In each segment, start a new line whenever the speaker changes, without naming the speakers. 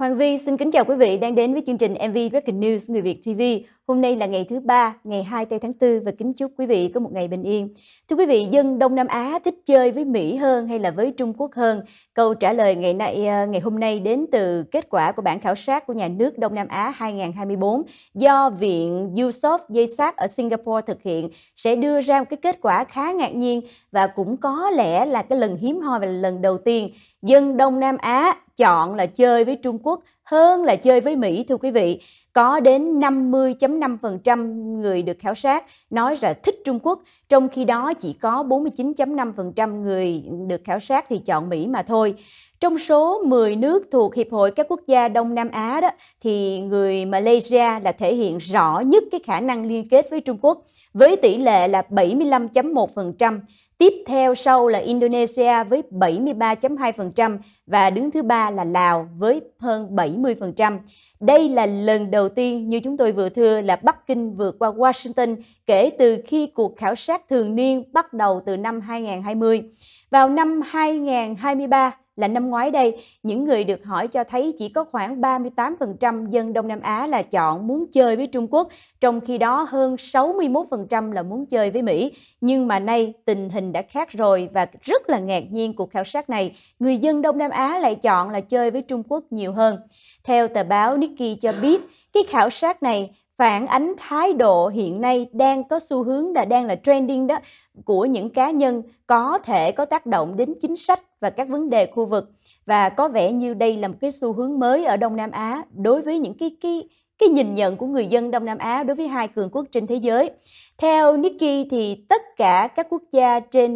Hoàng Vi xin kính chào quý vị đang đến với chương trình MV Breaking News Người Việt TV. Hôm nay là ngày thứ ba, ngày 2 tây tháng 4 và kính chúc quý vị có một ngày bình yên. Thưa quý vị, dân Đông Nam Á thích chơi với Mỹ hơn hay là với Trung Quốc hơn? Câu trả lời ngày nay ờ, ngày hôm nay đến từ kết quả của bản khảo sát của nhà nước Đông Nam Á 2024 do Viện Yusof Yasak ở Singapore thực hiện sẽ đưa ra một cái kết quả khá ngạc nhiên và cũng có lẽ là cái lần hiếm hoi và lần đầu tiên dân Đông Nam Á chọn là chơi với Trung Quốc hơn là chơi với Mỹ thưa quý vị. Có đến 50.5% người được khảo sát nói là thích Trung Quốc, trong khi đó chỉ có 49.5% người được khảo sát thì chọn Mỹ mà thôi. Trong số 10 nước thuộc Hiệp hội các quốc gia Đông Nam Á đó thì người Malaysia là thể hiện rõ nhất cái khả năng liên kết với Trung Quốc với tỷ lệ là 75.1%, tiếp theo sau là Indonesia với 73.2% và đứng thứ ba là Lào với hơn 70%. Đây là lần đầu tiên như chúng tôi vừa thưa là Bắc Kinh vượt qua Washington kể từ khi cuộc khảo sát thường niên bắt đầu từ năm 2020. Vào năm 2023 là năm ngoái đây, những người được hỏi cho thấy chỉ có khoảng 38% dân Đông Nam Á là chọn muốn chơi với Trung Quốc, trong khi đó hơn 61% là muốn chơi với Mỹ. Nhưng mà nay tình hình đã khác rồi và rất là ngạc nhiên cuộc khảo sát này, người dân Đông Nam Á lại chọn là chơi với Trung Quốc nhiều hơn. Theo tờ báo Nikkei cho biết, cái khảo sát này phản ánh thái độ hiện nay đang có xu hướng là đang là trending đó của những cá nhân có thể có tác động đến chính sách và các vấn đề khu vực và có vẻ như đây là một cái xu hướng mới ở Đông Nam Á đối với những cái cái cái nhìn nhận của người dân Đông Nam Á đối với hai cường quốc trên thế giới. Theo Nikkei thì tất cả các quốc gia trên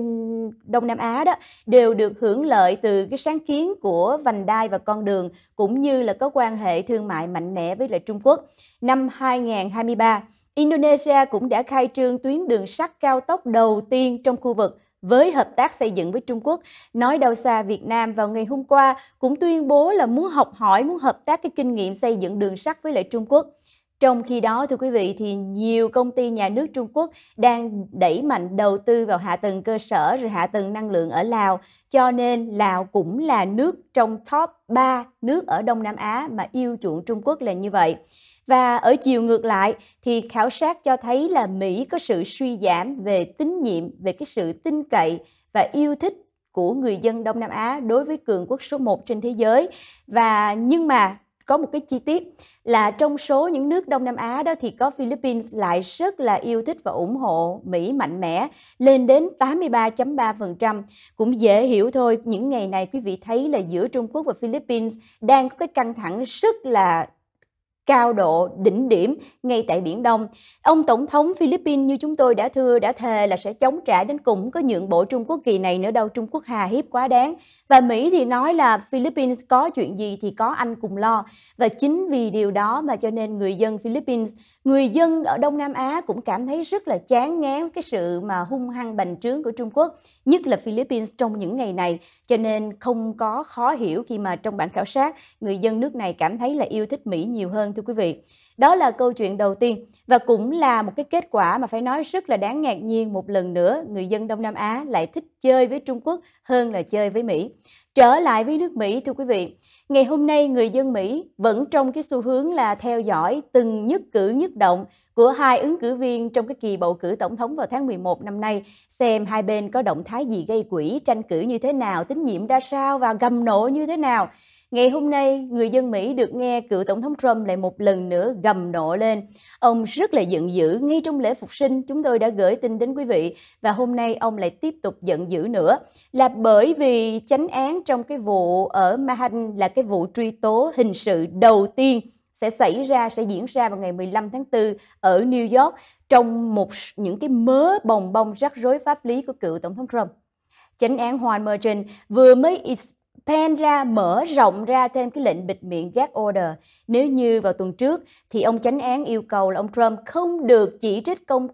Đông Nam Á đó đều được hưởng lợi từ cái sáng kiến của vành đai và con đường cũng như là có quan hệ thương mại mạnh mẽ với lại Trung Quốc. Năm 2023, Indonesia cũng đã khai trương tuyến đường sắt cao tốc đầu tiên trong khu vực với hợp tác xây dựng với Trung Quốc. Nói đâu xa, Việt Nam vào ngày hôm qua cũng tuyên bố là muốn học hỏi, muốn hợp tác cái kinh nghiệm xây dựng đường sắt với lại Trung Quốc. Trong khi đó, thưa quý vị, thì nhiều công ty nhà nước Trung Quốc đang đẩy mạnh đầu tư vào hạ tầng cơ sở rồi hạ tầng năng lượng ở Lào, cho nên Lào cũng là nước trong top 3 nước ở Đông Nam Á mà yêu chuộng Trung Quốc là như vậy. Và ở chiều ngược lại thì khảo sát cho thấy là Mỹ có sự suy giảm về tín nhiệm, về cái sự tin cậy và yêu thích của người dân Đông Nam Á đối với cường quốc số 1 trên thế giới. Và nhưng mà có một cái chi tiết là trong số những nước Đông Nam Á đó thì có Philippines lại rất là yêu thích và ủng hộ Mỹ mạnh mẽ lên đến 83.3%. Cũng dễ hiểu thôi, những ngày này quý vị thấy là giữa Trung Quốc và Philippines đang có cái căng thẳng rất là cao độ đỉnh điểm ngay tại Biển Đông. Ông Tổng thống Philippines như chúng tôi đã thưa đã thề là sẽ chống trả đến cùng có nhượng bộ Trung Quốc kỳ này nữa đâu, Trung Quốc hà hiếp quá đáng. Và Mỹ thì nói là Philippines có chuyện gì thì có anh cùng lo. Và chính vì điều đó mà cho nên người dân Philippines, người dân ở Đông Nam Á cũng cảm thấy rất là chán ngán cái sự mà hung hăng bành trướng của Trung Quốc, nhất là Philippines trong những ngày này. Cho nên không có khó hiểu khi mà trong bản khảo sát, người dân nước này cảm thấy là yêu thích Mỹ nhiều hơn thưa quý vị. Đó là câu chuyện đầu tiên và cũng là một cái kết quả mà phải nói rất là đáng ngạc nhiên một lần nữa người dân Đông Nam Á lại thích chơi với Trung Quốc hơn là chơi với Mỹ. Trở lại với nước Mỹ thưa quý vị, ngày hôm nay người dân Mỹ vẫn trong cái xu hướng là theo dõi từng nhất cử nhất động của hai ứng cử viên trong cái kỳ bầu cử tổng thống vào tháng 11 năm nay, xem hai bên có động thái gì gây quỹ, tranh cử như thế nào, tín nhiệm ra sao và gầm nổ như thế nào. Ngày hôm nay, người dân Mỹ được nghe cựu Tổng thống Trump lại một lần nữa gầm nộ lên. Ông rất là giận dữ ngay trong lễ phục sinh, chúng tôi đã gửi tin đến quý vị và hôm nay ông lại tiếp tục giận dữ giữ nữa là bởi vì chánh án trong cái vụ ở Mahan là cái vụ truy tố hình sự đầu tiên sẽ xảy ra sẽ diễn ra vào ngày 15 tháng 4 ở New York trong một những cái mớ bồng bông rắc rối pháp lý của cựu tổng thống Trump. Chánh án Juan Merchant vừa mới expand ra mở rộng ra thêm cái lệnh bịt miệng gag order. Nếu như vào tuần trước thì ông chánh án yêu cầu là ông Trump không được chỉ trích công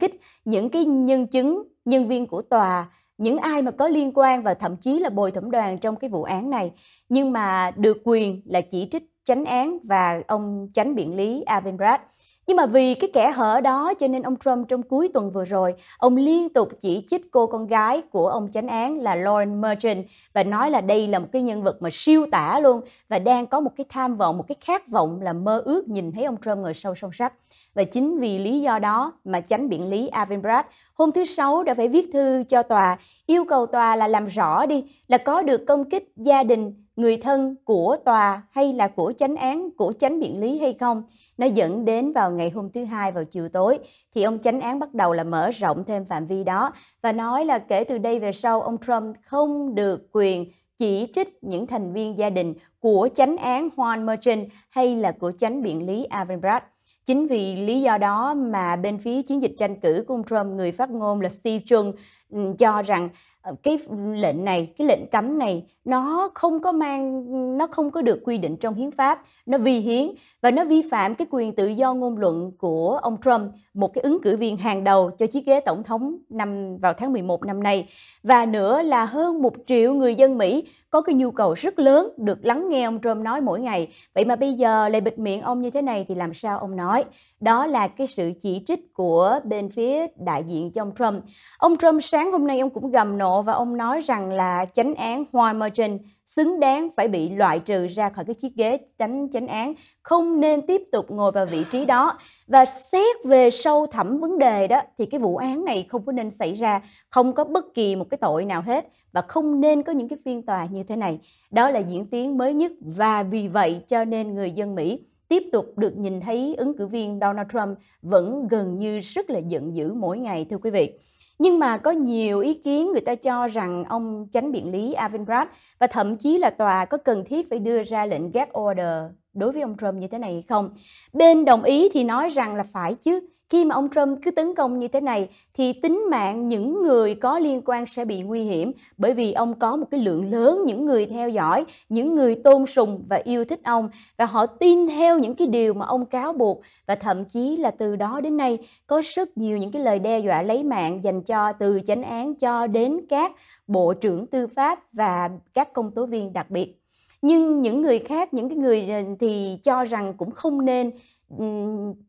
kích những cái nhân chứng nhân viên của tòa những ai mà có liên quan và thậm chí là bồi thẩm đoàn trong cái vụ án này nhưng mà được quyền là chỉ trích chánh án và ông chánh biện lý Avinbrad nhưng mà vì cái kẻ hở đó cho nên ông Trump trong cuối tuần vừa rồi, ông liên tục chỉ trích cô con gái của ông chánh án là Lauren Merchant và nói là đây là một cái nhân vật mà siêu tả luôn và đang có một cái tham vọng, một cái khát vọng là mơ ước nhìn thấy ông Trump ngồi sâu song sách. Và chính vì lý do đó mà chánh biện lý Avin Brad hôm thứ Sáu đã phải viết thư cho tòa, yêu cầu tòa là làm rõ đi là có được công kích gia đình người thân của tòa hay là của chánh án của chánh biện lý hay không nó dẫn đến vào ngày hôm thứ hai vào chiều tối thì ông chánh án bắt đầu là mở rộng thêm phạm vi đó và nói là kể từ đây về sau ông Trump không được quyền chỉ trích những thành viên gia đình của chánh án Juan Merchant hay là của chánh biện lý Alvin Bragg. Chính vì lý do đó mà bên phía chiến dịch tranh cử của ông Trump, người phát ngôn là Steve Chung ừ, cho rằng Ờ, cái lệnh này cái lệnh cấm này nó không có mang nó không có được quy định trong hiến pháp nó vi hiến và nó vi phạm cái quyền tự do ngôn luận của ông Trump một cái ứng cử viên hàng đầu cho chiếc ghế tổng thống năm vào tháng 11 năm nay và nữa là hơn một triệu người dân Mỹ có cái nhu cầu rất lớn được lắng nghe ông Trump nói mỗi ngày vậy mà bây giờ lại bịt miệng ông như thế này thì làm sao ông nói đó là cái sự chỉ trích của bên phía đại diện cho ông Trump ông Trump sáng hôm nay ông cũng gầm nổ và ông nói rằng là chánh án Juan Merchant xứng đáng phải bị loại trừ ra khỏi cái chiếc ghế chánh chánh án, không nên tiếp tục ngồi vào vị trí đó. Và xét về sâu thẳm vấn đề đó thì cái vụ án này không có nên xảy ra, không có bất kỳ một cái tội nào hết và không nên có những cái phiên tòa như thế này. Đó là diễn tiến mới nhất và vì vậy cho nên người dân Mỹ tiếp tục được nhìn thấy ứng cử viên Donald Trump vẫn gần như rất là giận dữ mỗi ngày thưa quý vị. Nhưng mà có nhiều ý kiến người ta cho rằng ông tránh biện lý Avinbrad và thậm chí là tòa có cần thiết phải đưa ra lệnh gag order đối với ông Trump như thế này hay không. Bên đồng ý thì nói rằng là phải chứ, khi mà ông Trump cứ tấn công như thế này thì tính mạng những người có liên quan sẽ bị nguy hiểm bởi vì ông có một cái lượng lớn những người theo dõi, những người tôn sùng và yêu thích ông và họ tin theo những cái điều mà ông cáo buộc và thậm chí là từ đó đến nay có rất nhiều những cái lời đe dọa lấy mạng dành cho từ chánh án cho đến các bộ trưởng tư pháp và các công tố viên đặc biệt nhưng những người khác những cái người thì cho rằng cũng không nên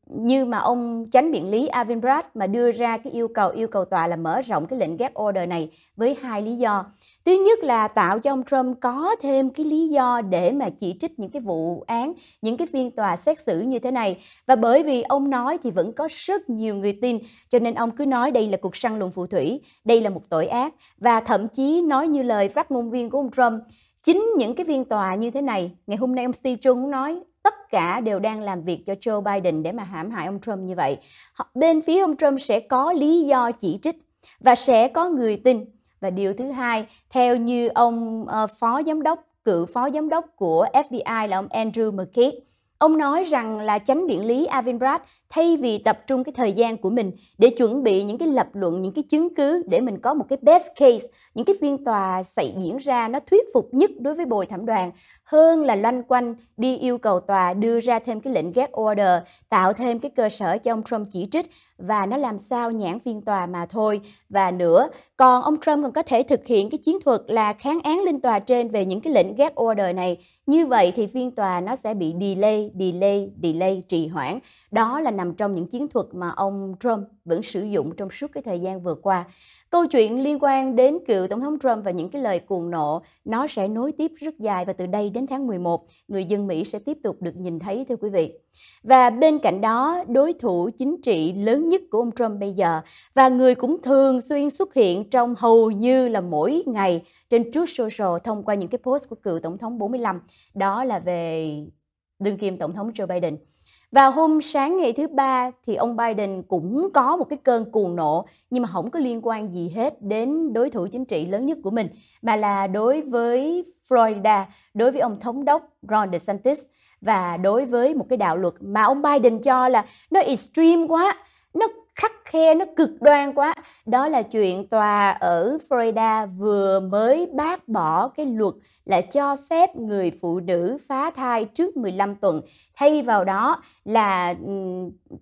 như mà ông chánh biện lý Alvin Bragg mà đưa ra cái yêu cầu yêu cầu tòa là mở rộng cái lệnh ghép order này với hai lý do. Thứ nhất là tạo cho ông Trump có thêm cái lý do để mà chỉ trích những cái vụ án, những cái phiên tòa xét xử như thế này. Và bởi vì ông nói thì vẫn có rất nhiều người tin, cho nên ông cứ nói đây là cuộc săn lùng phù thủy, đây là một tội ác và thậm chí nói như lời phát ngôn viên của ông Trump Chính những cái phiên tòa như thế này, ngày hôm nay ông Steve Jobs cũng nói tất cả đều đang làm việc cho Joe Biden để mà hãm hại ông Trump như vậy. Bên phía ông Trump sẽ có lý do chỉ trích và sẽ có người tin. Và điều thứ hai, theo như ông ờ, phó giám đốc, cựu phó giám đốc của FBI là ông Andrew McKee, Ông nói rằng là chánh biện lý Avinbrad thay vì tập trung cái thời gian của mình để chuẩn bị những cái lập luận, những cái chứng cứ để mình có một cái best case, những cái phiên tòa xảy diễn ra nó thuyết phục nhất đối với bồi thẩm đoàn hơn là loanh quanh đi yêu cầu tòa đưa ra thêm cái lệnh gag order, tạo thêm cái cơ sở cho ông Trump chỉ trích và nó làm sao nhãn phiên tòa mà thôi. Và nữa, còn ông Trump còn có thể thực hiện cái chiến thuật là kháng án lên tòa trên về những cái lệnh gag order này. Như vậy thì phiên tòa nó sẽ bị delay delay, delay, delay, trì hoãn. Đó là nằm trong những chiến thuật mà ông Trump vẫn sử dụng trong suốt cái thời gian vừa qua. Câu chuyện liên quan đến cựu Tổng thống Trump và những cái lời cuồng nộ, nó sẽ nối tiếp rất dài và từ đây đến tháng 11, người dân Mỹ sẽ tiếp tục được nhìn thấy thưa quý vị. Và bên cạnh đó, đối thủ chính trị lớn nhất của ông Trump bây giờ và người cũng thường xuyên xuất hiện trong hầu như là mỗi ngày trên trước social thông qua những cái post của cựu Tổng thống 45, đó là về đương kim tổng thống Joe Biden. Vào hôm sáng ngày thứ ba thì ông Biden cũng có một cái cơn cuồng nộ nhưng mà không có liên quan gì hết đến đối thủ chính trị lớn nhất của mình mà là đối với Florida, đối với ông thống đốc Ron DeSantis và đối với một cái đạo luật mà ông Biden cho là nó extreme quá, nó khắc khe nó cực đoan quá đó là chuyện tòa ở Florida vừa mới bác bỏ cái luật là cho phép người phụ nữ phá thai trước 15 tuần thay vào đó là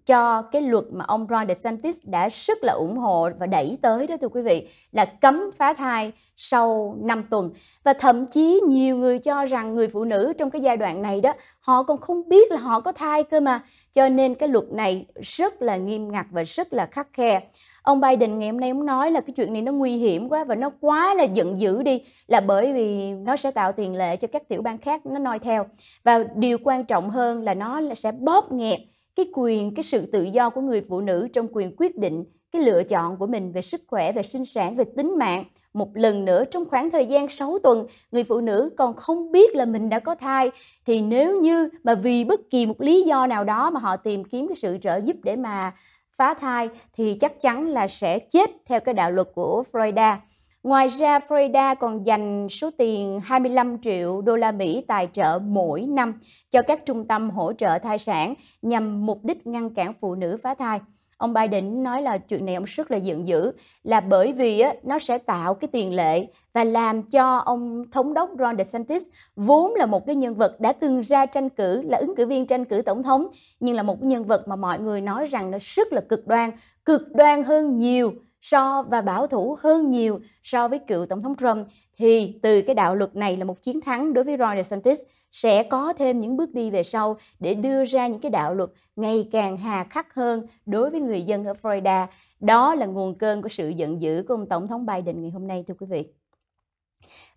cho cái luật mà ông Ron DeSantis đã rất là ủng hộ và đẩy tới đó thưa quý vị là cấm phá thai sau 5 tuần và thậm chí nhiều người cho rằng người phụ nữ trong cái giai đoạn này đó họ còn không biết là họ có thai cơ mà cho nên cái luật này rất là nghiêm ngặt và rất là khắc khe ông Biden ngày hôm nay ông nói là cái chuyện này nó nguy hiểm quá và nó quá là giận dữ đi là bởi vì nó sẽ tạo tiền lệ cho các tiểu bang khác nó noi theo và điều quan trọng hơn là nó sẽ bóp nghẹt cái quyền cái sự tự do của người phụ nữ trong quyền quyết định cái lựa chọn của mình về sức khỏe về sinh sản về tính mạng một lần nữa trong khoảng thời gian 6 tuần người phụ nữ còn không biết là mình đã có thai thì nếu như mà vì bất kỳ một lý do nào đó mà họ tìm kiếm cái sự trợ giúp để mà phá thai thì chắc chắn là sẽ chết theo cái đạo luật của Florida. Ngoài ra, Florida còn dành số tiền 25 triệu đô la Mỹ tài trợ mỗi năm cho các trung tâm hỗ trợ thai sản nhằm mục đích ngăn cản phụ nữ phá thai ông Biden nói là chuyện này ông rất là giận dữ là bởi vì á, nó sẽ tạo cái tiền lệ và làm cho ông thống đốc Ron DeSantis vốn là một cái nhân vật đã từng ra tranh cử là ứng cử viên tranh cử tổng thống nhưng là một nhân vật mà mọi người nói rằng nó rất là cực đoan cực đoan hơn nhiều so và bảo thủ hơn nhiều so với cựu Tổng thống Trump, thì từ cái đạo luật này là một chiến thắng đối với Ron DeSantis sẽ có thêm những bước đi về sau để đưa ra những cái đạo luật ngày càng hà khắc hơn đối với người dân ở Florida. Đó là nguồn cơn của sự giận dữ của ông Tổng thống Biden ngày hôm nay thưa quý vị.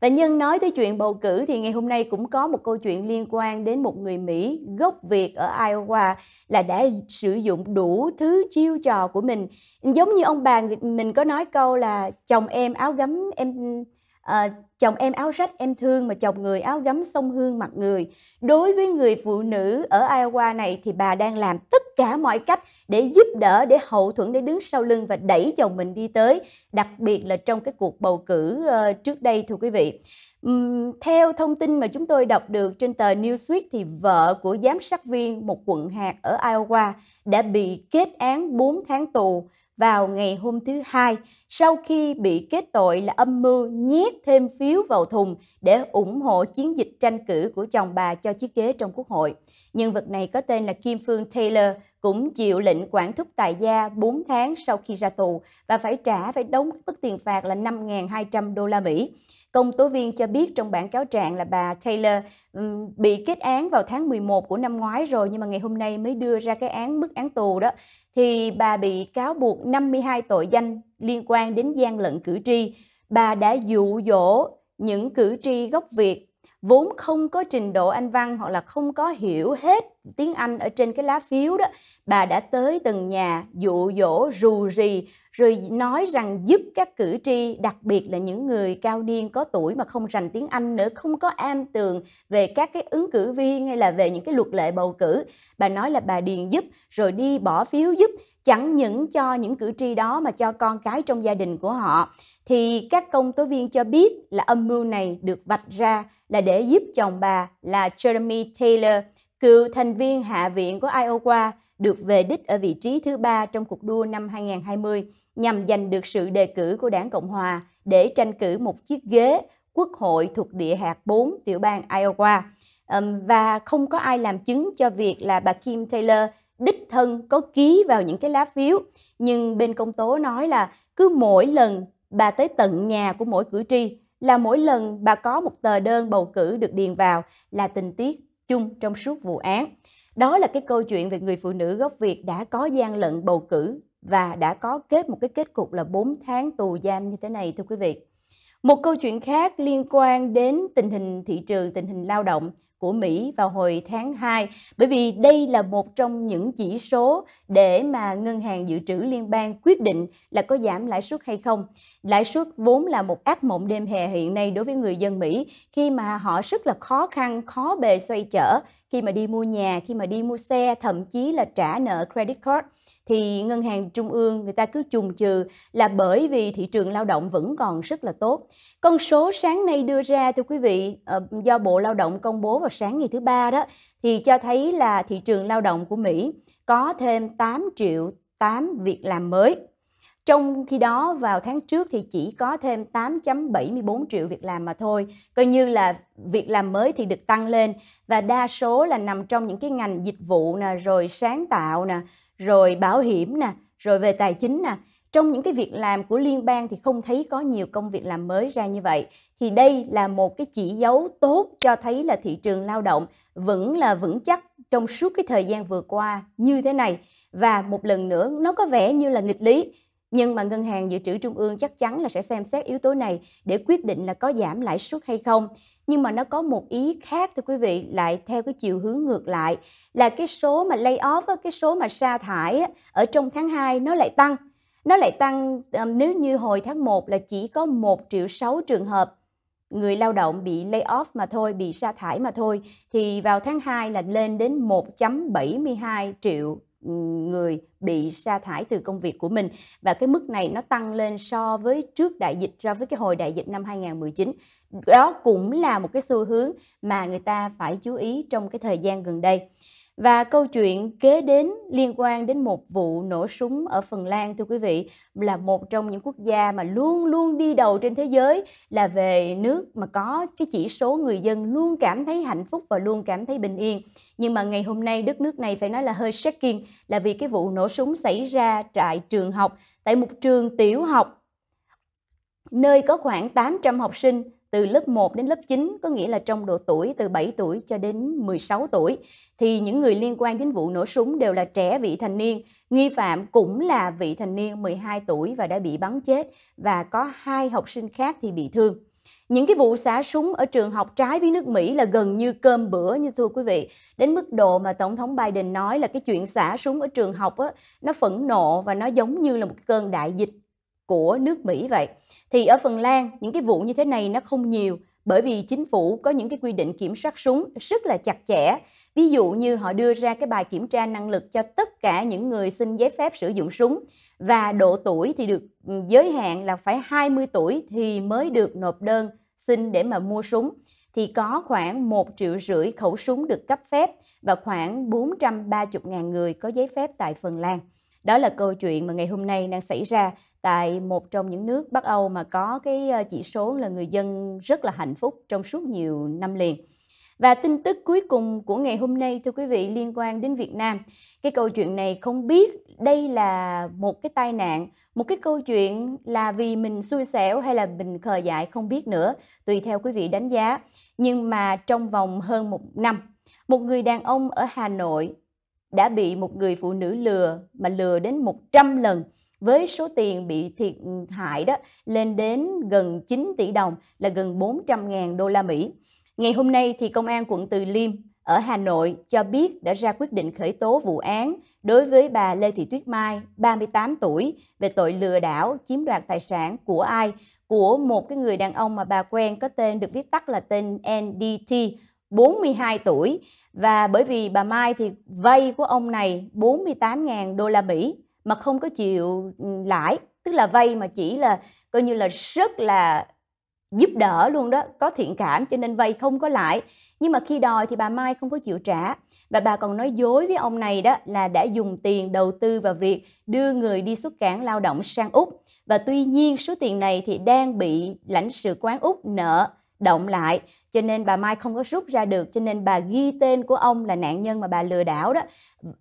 Và nhân nói tới chuyện bầu cử thì ngày hôm nay cũng có một câu chuyện liên quan đến một người Mỹ gốc Việt ở Iowa là đã sử dụng đủ thứ chiêu trò của mình. Giống như ông bà mình có nói câu là chồng em áo gấm em à, chồng em áo rách em thương mà chồng người áo gấm sông hương mặt người. Đối với người phụ nữ ở Iowa này thì bà đang làm tất cả mọi cách để giúp đỡ, để hậu thuẫn, để đứng sau lưng và đẩy chồng mình đi tới, đặc biệt là trong cái cuộc bầu cử ờ, trước đây thưa quý vị. Uhm, theo thông tin mà chúng tôi đọc được trên tờ Newsweek thì vợ của giám sát viên một quận hạt ở Iowa đã bị kết án 4 tháng tù vào ngày hôm thứ Hai sau khi bị kết tội là âm mưu nhét thêm phiếu vào thùng để ủng hộ chiến dịch tranh cử của chồng bà cho chiếc ghế trong Quốc hội. Nhân vật này có tên là Kim Phương Taylor, cũng chịu lệnh quản thúc tại gia 4 tháng sau khi ra tù và phải trả phải đóng mức tiền phạt là 5.200 đô la Mỹ. Công tố viên cho biết trong bản cáo trạng là bà Taylor bị kết án vào tháng 11 của năm ngoái rồi nhưng mà ngày hôm nay mới đưa ra cái án mức án tù đó thì bà bị cáo buộc 52 tội danh liên quan đến gian lận cử tri. Bà đã dụ dỗ những cử tri gốc Việt vốn không có trình độ anh văn hoặc là không có hiểu hết tiếng Anh ở trên cái lá phiếu đó bà đã tới từng nhà dụ dỗ rù rì rồi nói rằng giúp các cử tri đặc biệt là những người cao niên có tuổi mà không rành tiếng Anh nữa không có am tường về các cái ứng cử viên hay là về những cái luật lệ bầu cử bà nói là bà điền giúp rồi đi bỏ phiếu giúp chẳng những cho những cử tri đó mà cho con cái trong gia đình của họ thì các công tố viên cho biết là âm mưu này được vạch ra là để giúp chồng bà là Jeremy Taylor cựu thành viên Hạ viện của Iowa được về đích ở vị trí thứ ba trong cuộc đua năm 2020 nhằm giành được sự đề cử của đảng Cộng Hòa để tranh cử một chiếc ghế quốc hội thuộc địa hạt 4 tiểu bang Iowa. Và không có ai làm chứng cho việc là bà Kim Taylor đích thân có ký vào những cái lá phiếu. Nhưng bên công tố nói là cứ mỗi lần bà tới tận nhà của mỗi cử tri là mỗi lần bà có một tờ đơn bầu cử được điền vào là tình tiết chung trong suốt vụ án. Đó là cái câu chuyện về người phụ nữ gốc Việt đã có gian lận bầu cử và đã có kết một cái kết cục là 4 tháng tù giam như thế này thưa quý vị. Một câu chuyện khác liên quan đến tình hình thị trường, tình hình lao động của Mỹ vào hồi tháng 2 bởi vì đây là một trong những chỉ số để mà ngân hàng dự trữ liên bang quyết định là có giảm lãi suất hay không. Lãi suất vốn là một ác mộng đêm hè hiện nay đối với người dân Mỹ khi mà họ rất là khó khăn, khó bề xoay trở khi mà đi mua nhà khi mà đi mua xe thậm chí là trả nợ credit card thì ngân hàng trung ương người ta cứ trùng trừ là bởi vì thị trường lao động vẫn còn rất là tốt con số sáng nay đưa ra thưa quý vị ờ, do bộ lao động công bố vào sáng ngày thứ ba đó thì cho thấy là thị trường lao động của mỹ có thêm 8 triệu 8 việc làm mới trong khi đó vào tháng trước thì chỉ có thêm 8.74 triệu việc làm mà thôi, coi như là việc làm mới thì được tăng lên và đa số là nằm trong những cái ngành dịch vụ nè, rồi sáng tạo nè, rồi bảo hiểm nè, rồi về tài chính nè. Trong những cái việc làm của liên bang thì không thấy có nhiều công việc làm mới ra như vậy. Thì đây là một cái chỉ dấu tốt cho thấy là thị trường lao động vẫn là vững chắc trong suốt cái thời gian vừa qua như thế này. Và một lần nữa nó có vẻ như là nghịch lý nhưng mà ngân hàng dự trữ trung ương chắc chắn là sẽ xem xét yếu tố này để quyết định là có giảm lãi suất hay không nhưng mà nó có một ý khác thưa quý vị lại theo cái chiều hướng ngược lại là cái số mà lay off cái số mà sa thải ở trong tháng 2 nó lại tăng nó lại tăng nếu như hồi tháng 1 là chỉ có 1 triệu 6 trường hợp người lao động bị lay off mà thôi, bị sa thải mà thôi thì vào tháng 2 là lên đến 1.72 triệu người bị sa thải từ công việc của mình và cái mức này nó tăng lên so với trước đại dịch so với cái hồi đại dịch năm 2019. Đó cũng là một cái xu hướng mà người ta phải chú ý trong cái thời gian gần đây. Và câu chuyện kế đến liên quan đến một vụ nổ súng ở Phần Lan thưa quý vị là một trong những quốc gia mà luôn luôn đi đầu trên thế giới là về nước mà có cái chỉ số người dân luôn cảm thấy hạnh phúc và luôn cảm thấy bình yên. Nhưng mà ngày hôm nay đất nước này phải nói là hơi shaking là vì cái vụ nổ súng xảy ra tại trường học tại một trường tiểu học nơi có khoảng 800 học sinh từ lớp 1 đến lớp 9 có nghĩa là trong độ tuổi từ 7 tuổi cho đến 16 tuổi thì những người liên quan đến vụ nổ súng đều là trẻ vị thành niên, nghi phạm cũng là vị thành niên 12 tuổi và đã bị bắn chết và có hai học sinh khác thì bị thương. Những cái vụ xả súng ở trường học trái với nước Mỹ là gần như cơm bữa như thưa quý vị. Đến mức độ mà Tổng thống Biden nói là cái chuyện xả súng ở trường học á, nó phẫn nộ và nó giống như là một cơn đại dịch của nước Mỹ vậy. Thì ở Phần Lan, những cái vụ như thế này nó không nhiều bởi vì chính phủ có những cái quy định kiểm soát súng rất là chặt chẽ. Ví dụ như họ đưa ra cái bài kiểm tra năng lực cho tất cả những người xin giấy phép sử dụng súng và độ tuổi thì được ừ, giới hạn là phải 20 tuổi thì mới được nộp đơn xin để mà mua súng thì có khoảng 1 triệu rưỡi khẩu súng được cấp phép và khoảng 430.000 người có giấy phép tại Phần Lan. Đó là câu chuyện mà ngày hôm nay đang xảy ra tại một trong những nước Bắc Âu mà có cái ờ, chỉ số là người dân rất là hạnh phúc trong suốt nhiều năm liền. Và tin tức cuối cùng của ngày hôm nay thưa quý vị liên quan đến Việt Nam. Cái câu chuyện này không biết đây là một cái tai nạn, một cái câu chuyện là vì mình xui xẻo hay là mình khờ dại không biết nữa, tùy theo quý vị đánh giá. Nhưng mà trong vòng hơn một năm, một người đàn ông ở Hà Nội đã bị một người phụ nữ lừa mà lừa đến 100 lần với số tiền bị thiệt hại đó lên đến gần 9 tỷ đồng là gần 400.000 đô la Mỹ. Ngày hôm nay thì công an quận Từ Liêm ở Hà Nội cho biết đã ra quyết định khởi tố vụ án đối với bà Lê Thị Tuyết Mai, 38 tuổi, về tội lừa đảo chiếm đoạt tài sản của ai, của một cái người đàn ông mà bà quen có tên được viết tắt là tên NDT 42 tuổi và bởi vì bà Mai thì vay của ông này 48.000 đô la Mỹ mà không có chịu ừ, lãi, tức là vay mà chỉ là coi như là rất là giúp đỡ luôn đó, có thiện cảm cho nên vay không có lãi. Nhưng mà khi đòi thì bà Mai không có chịu trả và bà còn nói dối với ông này đó là đã dùng tiền đầu tư vào việc đưa người đi xuất cảng lao động sang Úc và tuy nhiên số tiền này thì đang bị lãnh sự quán Úc nợ động lại cho nên bà Mai không có rút ra được cho nên bà ghi tên của ông là nạn nhân mà bà lừa đảo đó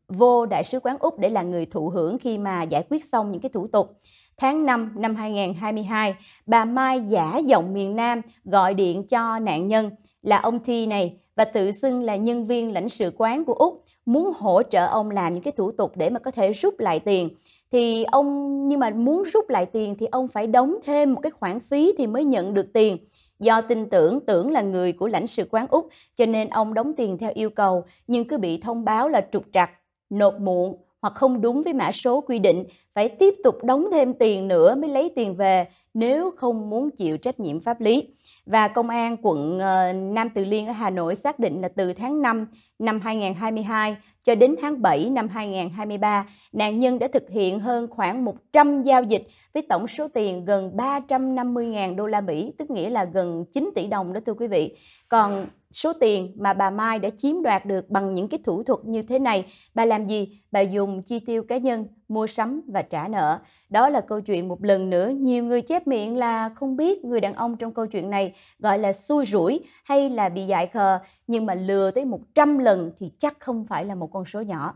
vô đại sứ quán Úc để là người thụ hưởng khi mà giải quyết xong những cái thủ tục. Tháng 5 năm 2022, bà Mai giả giọng miền Nam gọi điện cho nạn nhân là ông Thi này và tự xưng là nhân viên lãnh sự quán của Úc muốn hỗ trợ ông làm những cái thủ tục để mà có thể rút lại tiền thì ông nhưng mà muốn rút lại tiền thì ông phải đóng thêm một cái khoản phí thì mới nhận được tiền. Do tin tưởng tưởng là người của lãnh sự quán Úc cho nên ông đóng tiền theo yêu cầu nhưng cứ bị thông báo là trục trặc, nộp muộn hoặc không đúng với mã số quy định phải tiếp tục đóng thêm tiền nữa mới lấy tiền về nếu không muốn chịu trách nhiệm pháp lý. Và Công an quận ờ, Nam Từ Liêm ở Hà Nội xác định là từ tháng 5 năm 2022 cho đến tháng 7 năm 2023, nạn nhân đã thực hiện hơn khoảng 100 giao dịch với tổng số tiền gần 350.000 đô la Mỹ, tức nghĩa là gần 9 tỷ đồng đó thưa quý vị. Còn số tiền mà bà Mai đã chiếm đoạt được bằng những cái thủ thuật như thế này, bà làm gì? Bà dùng chi tiêu cá nhân, mua sắm và trả nợ. Đó là câu chuyện một lần nữa, nhiều người chép miệng là không biết người đàn ông trong câu chuyện này gọi là xui rủi hay là bị dại khờ, nhưng mà lừa tới 100 lần thì chắc không phải là một con số nhỏ.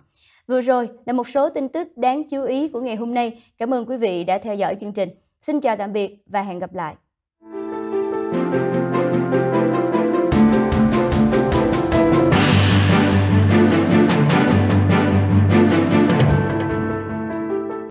Vừa rồi là một số tin tức đáng chú ý của ngày hôm nay. Cảm ơn quý vị đã theo dõi chương trình. Xin chào tạm biệt và hẹn gặp lại.